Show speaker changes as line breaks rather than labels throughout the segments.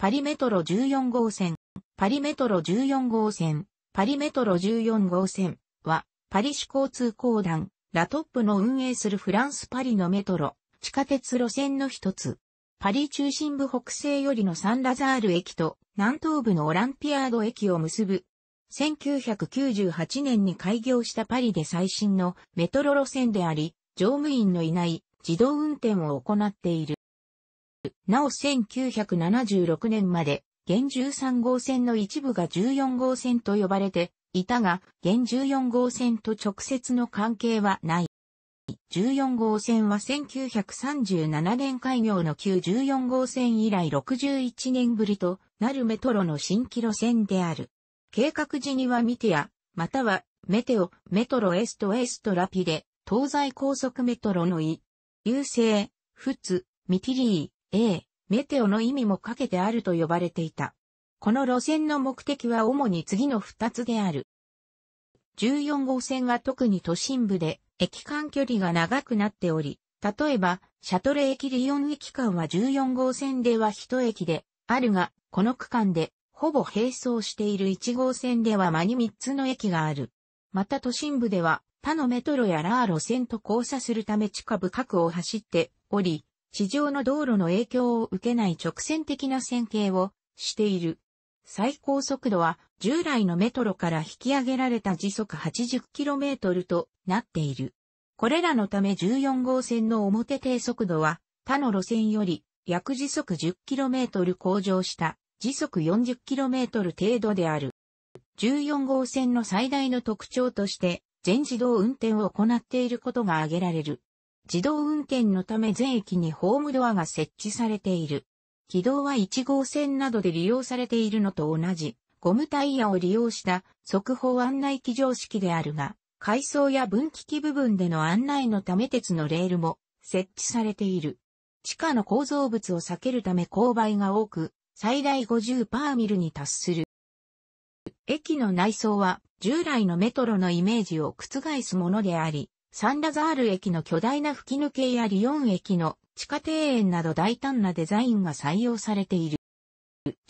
パリメトロ14号線、パリメトロ14号線、パリメトロ14号線は、パリ市交通公団、ラトップの運営するフランスパリのメトロ、地下鉄路線の一つ。パリ中心部北西よりのサンラザール駅と南東部のオランピアード駅を結ぶ。1998年に開業したパリで最新のメトロ路線であり、乗務員のいない自動運転を行っている。なお1976年まで、現13号線の一部が14号線と呼ばれていたが、現14号線と直接の関係はない。14号線は1937年開業の旧14号線以来61年ぶりとなるメトロの新規路線である。計画時にはミティア、またはメテオ、メトロエストエストラピで、東西高速メトロのイ、優勢、フツ、ミティリー、A、メテオの意味もかけてあると呼ばれていた。この路線の目的は主に次の2つである。14号線は特に都心部で駅間距離が長くなっており、例えば、シャトレ駅リヨン駅間は14号線では一駅であるが、この区間でほぼ並走している1号線では間に3つの駅がある。また都心部では他のメトロやラー路線と交差するため地下部各を走っており、地上の道路の影響を受けない直線的な線形をしている。最高速度は従来のメトロから引き上げられた時速 80km となっている。これらのため14号線の表低速度は他の路線より約時速 10km 向上した時速 40km 程度である。14号線の最大の特徴として全自動運転を行っていることが挙げられる。自動運転のため全駅にホームドアが設置されている。軌道は1号線などで利用されているのと同じ、ゴムタイヤを利用した速報案内機常識であるが、階層や分岐器部分での案内のため鉄のレールも設置されている。地下の構造物を避けるため勾配が多く、最大50パーミルに達する。駅の内装は従来のメトロのイメージを覆すものであり、サンラザール駅の巨大な吹き抜けやリヨン駅の地下庭園など大胆なデザインが採用されている。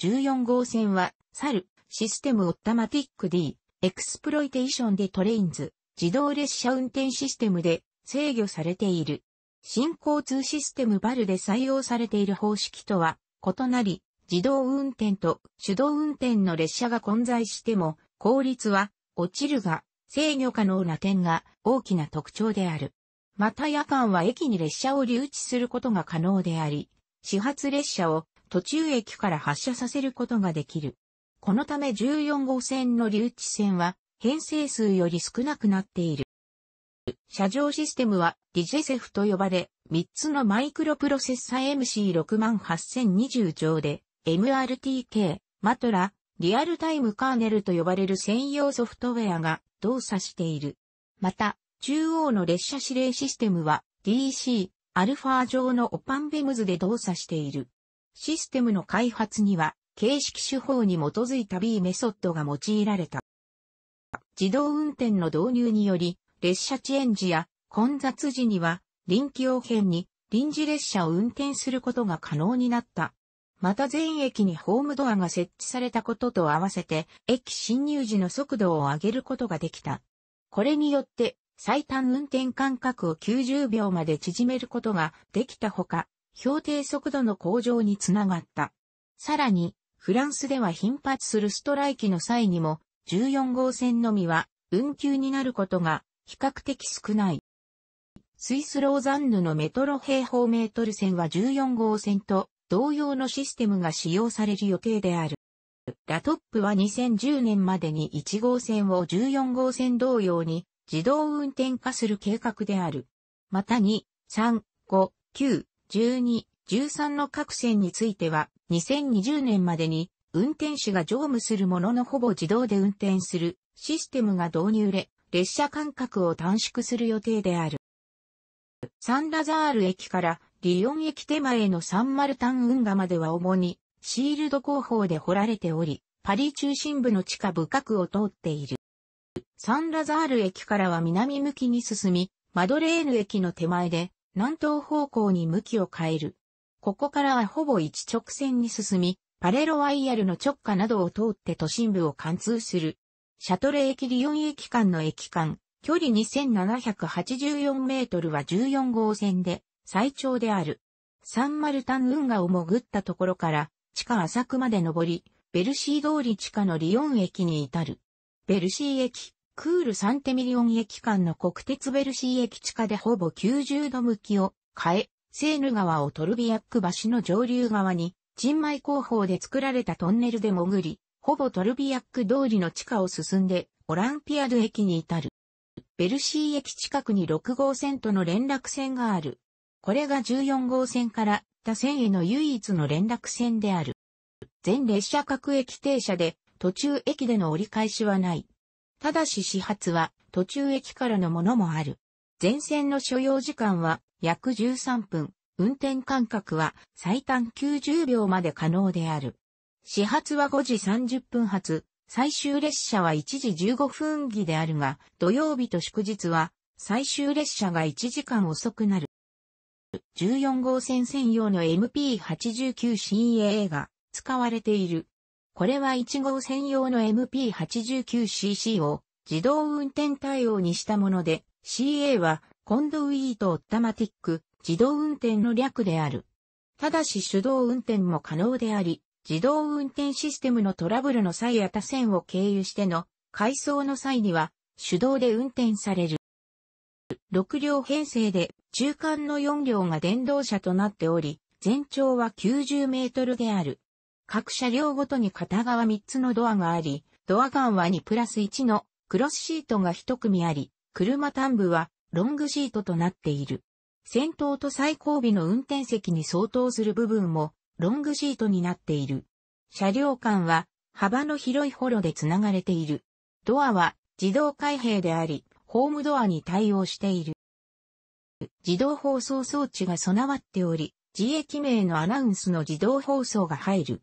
14号線は、サル、システムオッタマティック D、エクスプロイテーションでトレインズ、自動列車運転システムで制御されている。新交通システムバルで採用されている方式とは異なり、自動運転と手動運転の列車が混在しても効率は落ちるが制御可能な点が大きな特徴である。また夜間は駅に列車を留置することが可能であり、始発列車を途中駅から発車させることができる。このため14号線の留置線は編成数より少なくなっている。車上システムは d i g i s f と呼ばれ、3つのマイクロプロセッサー MC68020 上で MRTK、マトラ、リアルタイムカーネルと呼ばれる専用ソフトウェアが動作している。また、中央の列車指令システムは DC、アルファ上のオパンベムズで動作している。システムの開発には、形式手法に基づいた B メソッドが用いられた。自動運転の導入により、列車遅延時や混雑時には、臨機応変に臨時列車を運転することが可能になった。また全駅にホームドアが設置されたことと合わせて、駅進入時の速度を上げることができた。これによって、最短運転間隔を90秒まで縮めることができたほか、標定速度の向上につながった。さらに、フランスでは頻発するストライキの際にも、14号線のみは運休になることが比較的少ない。スイスローザンヌのメトロ平方メートル線は14号線と同様のシステムが使用される予定である。ラトップは2010年までに1号線を14号線同様に自動運転化する計画である。また2、3、5、9、12、13の各線については2020年までに運転手が乗務するもののほぼ自動で運転するシステムが導入で列車間隔を短縮する予定である。サンラザール駅からリヨン駅手前のサンマルタン運河までは主にシールド工法で掘られており、パリ中心部の地下深くを通っている。サンラザール駅からは南向きに進み、マドレーヌ駅の手前で南東方向に向きを変える。ここからはほぼ一直線に進み、パレロワイヤルの直下などを通って都心部を貫通する。シャトレ駅リヨン駅間の駅間、距離2784メートルは14号線で、最長である。サンマルタン運河を潜ったところから、地下浅くまで登り、ベルシー通り地下のリヨン駅に至る。ベルシー駅、クールサンテミリオン駅間の国鉄ベルシー駅地下でほぼ90度向きを変え、セーヌ川をトルビアック橋の上流側に、人米工法で作られたトンネルで潜り、ほぼトルビアック通りの地下を進んで、オランピアド駅に至る。ベルシー駅近くに6号線との連絡線がある。これが14号線から他線への唯一の連絡線である。全列車各駅停車で、途中駅での折り返しはない。ただし始発は途中駅からのものもある。全線の所要時間は約13分、運転間隔は最短90秒まで可能である。始発は5時30分発、最終列車は1時15分儀であるが、土曜日と祝日は最終列車が1時間遅くなる。14号線専用の MP89CA が使われている。これは1号専用の MP89CC を自動運転対応にしたもので、CA はコンドウィートオッタマティック自動運転の略である。ただし手動運転も可能であり、自動運転システムのトラブルの際や他線を経由しての回送の際には手動で運転される。6両編成で中間の4両が電動車となっており、全長は90メートルである。各車両ごとに片側3つのドアがあり、ドアガンは2プラス1のクロスシートが1組あり、車端部はロングシートとなっている。先頭と最後尾の運転席に相当する部分もロングシートになっている。車両間は幅の広いホロでつながれている。ドアは自動開閉であり、ホームドアに対応している。自動放送装置が備わっており、自駅名のアナウンスの自動放送が入る。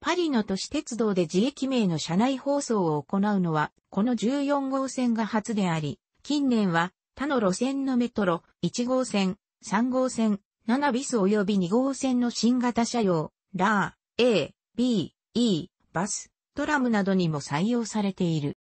パリの都市鉄道で自駅名の車内放送を行うのは、この14号線が初であり、近年は他の路線のメトロ、1号線、3号線、7ビス及び2号線の新型車両、ラー、A、B、E、バス、トラムなどにも採用されている。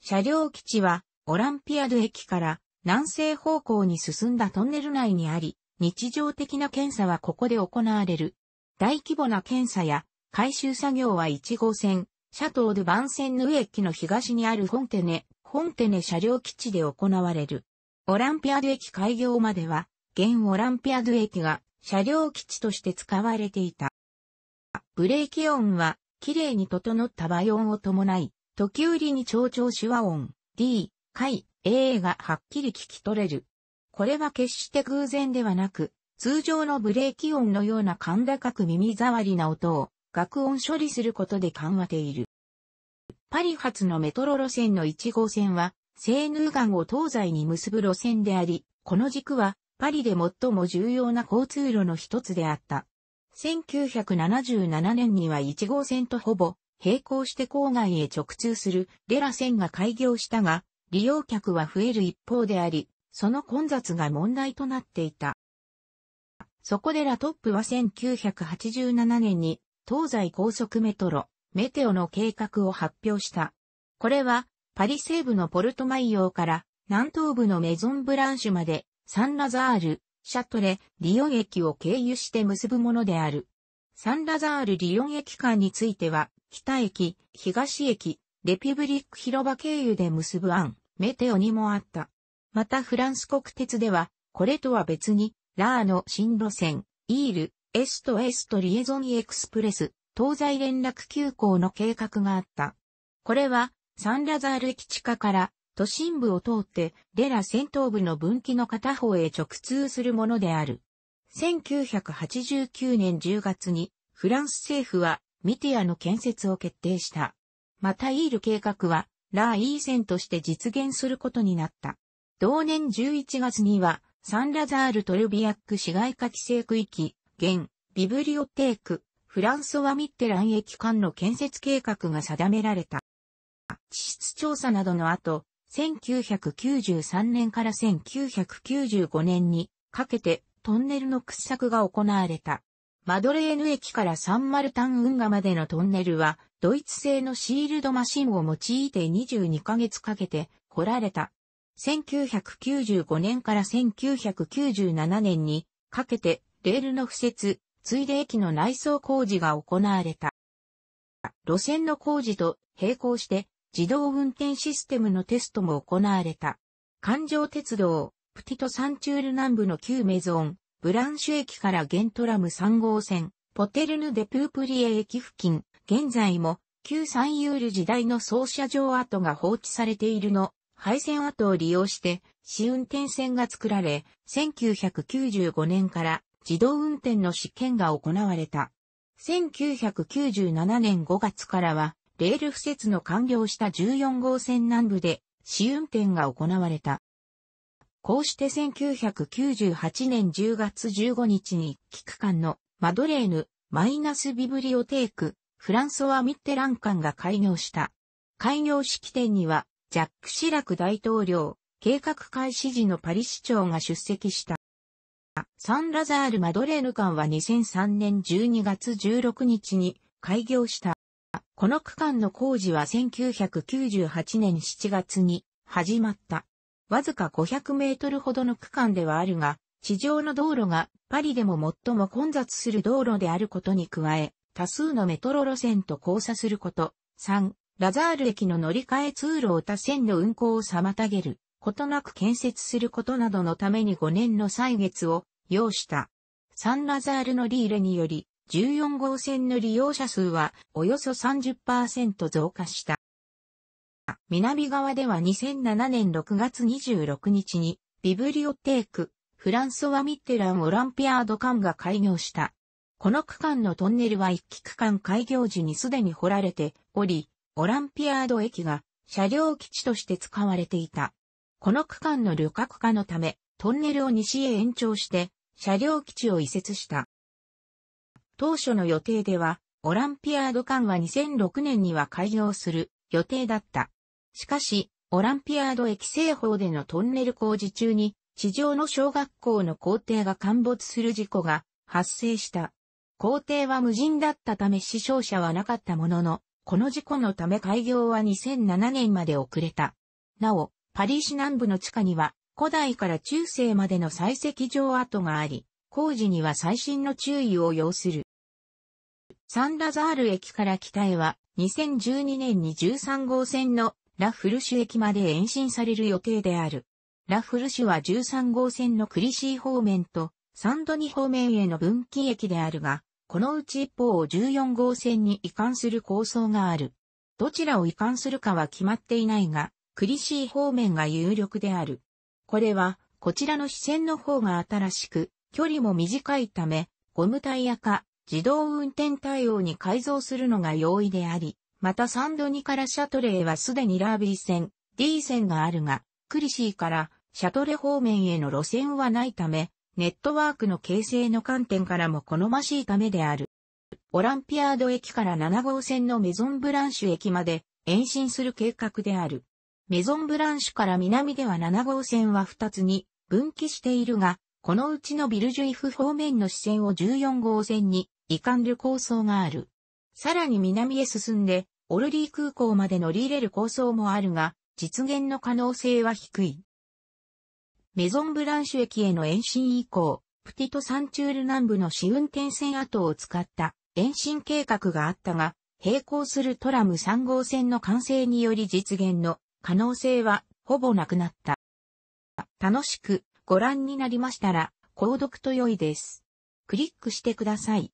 車両基地はオランピアド駅から南西方向に進んだトンネル内にあり、日常的な検査はここで行われる。大規模な検査や回収作業は1号線、シャトー・ド・バンセンヌ駅の東にあるフォンテネ、フォンテネ車両基地で行われる。オランピアド駅開業までは、現オランピアド駅が車両基地として使われていた。ブレーキ音は、綺麗に整った倍音を伴い、時折にに長調手話音、D、解、A がはっきり聞き取れる。これは決して偶然ではなく、通常のブレーキ音のような甲高く耳障りな音を、学音処理することで緩和ている。パリ発のメトロ路線の1号線は、セーヌーガンを東西に結ぶ路線であり、この軸はパリで最も重要な交通路の一つであった。1977年には1号線とほぼ並行して郊外へ直通するレラ線が開業したが、利用客は増える一方であり、その混雑が問題となっていた。そこでラトップは1987年に東西高速メトロ、メテオの計画を発表した。これはパリ西部のポルトマイオから南東部のメゾンブランシュまでサンラザール、シャトレ、リヨン駅を経由して結ぶものである。サンラザールリヨン駅間については北駅、東駅、レピュブリック広場経由で結ぶ案。メテオにもあった。またフランス国鉄では、これとは別に、ラーの新路線、イール、エストエストリエゾンエクスプレス、東西連絡急行の計画があった。これは、サンラザール駅地下から都心部を通ってレラ先頭部の分岐の片方へ直通するものである。1989年10月にフランス政府はミティアの建設を決定した。またイール計画はラーイーセンとして実現することになった。同年11月には、サンラザール・トルビアック市街化規制区域、現、ビブリオテーク、フランソワ・ミッテラン駅間の建設計画が定められた。地質調査などの後、1993年から1995年にかけてトンネルの掘削が行われた。マドレーヌ駅からサンマルタン運河までのトンネルはドイツ製のシールドマシンを用いて22ヶ月かけて来られた。1995年から1997年にかけてレールの敷設、ついで駅の内装工事が行われた。路線の工事と並行して自動運転システムのテストも行われた。環状鉄道、プティトサンチュール南部の旧メゾン、ブランシュ駅からゲントラム3号線、ポテルヌデプープリエ駅付近、現在も旧三遊流時代の操車場跡が放置されているの廃線跡を利用して試運転線が作られ、1995年から自動運転の試験が行われた。1997年5月からは、レール敷設の完了した14号線南部で試運転が行われた。こうして1998年10月15日に、期間のマドレーヌ、マイナスビブリオテーク、フランソワ・ミッテラン館が開業した。開業式典には、ジャック・シラク大統領、計画開始時のパリ市長が出席した。サンラザール・マドレーヌ館は2003年12月16日に開業した。この区間の工事は1998年7月に始まった。わずか500メートルほどの区間ではあるが、地上の道路がパリでも最も混雑する道路であることに加え、多数のメトロ路線と交差すること。3、ラザール駅の乗り換え通路を他線の運行を妨げることなく建設することなどのために5年の歳月を要した。3ラザールのリーレにより、14号線の利用者数はおよそ30%増加した。南側では2007年6月26日にビブリオテーク、フランソワ・ミッテラン・オランピアード館が開業した。この区間のトンネルは1期区間開業時にすでに掘られており、オランピアード駅が車両基地として使われていた。この区間の旅客化のため、トンネルを西へ延長して、車両基地を移設した。当初の予定では、オランピアード間は2006年には開業する予定だった。しかし、オランピアード駅西方でのトンネル工事中に、地上の小学校の校庭が陥没する事故が発生した。皇帝は無人だったため死傷者はなかったものの、この事故のため開業は2007年まで遅れた。なお、パリ市南部の地下には、古代から中世までの採石場跡があり、工事には最新の注意を要する。サンラザール駅から北へは、2012年に13号線のラフルシュ駅まで延伸される予定である。ラフルシュは13号線のクリシー方面とサンドニ方面への分岐駅であるが、このうち一方を14号線に移管する構想がある。どちらを移管するかは決まっていないが、クリシー方面が有力である。これは、こちらの支線の方が新しく、距離も短いため、ゴムタイヤか自動運転対応に改造するのが容易であり、またサンドニからシャトレーはすでにラービー線、D 線があるが、クリシーからシャトレ方面への路線はないため、ネットワークの形成の観点からも好ましいためである。オランピアード駅から7号線のメゾンブランシュ駅まで延伸する計画である。メゾンブランシュから南では7号線は2つに分岐しているが、このうちのビルジュイフ方面の支線を14号線に移管る構想がある。さらに南へ進んで、オルリー空港まで乗り入れる構想もあるが、実現の可能性は低い。メゾンブランシュ駅への延伸以降、プティトサンチュール南部の試運転線跡を使った延伸計画があったが、並行するトラム3号線の完成により実現の可能性はほぼなくなった。楽しくご覧になりましたら、購読と良いです。クリックしてください。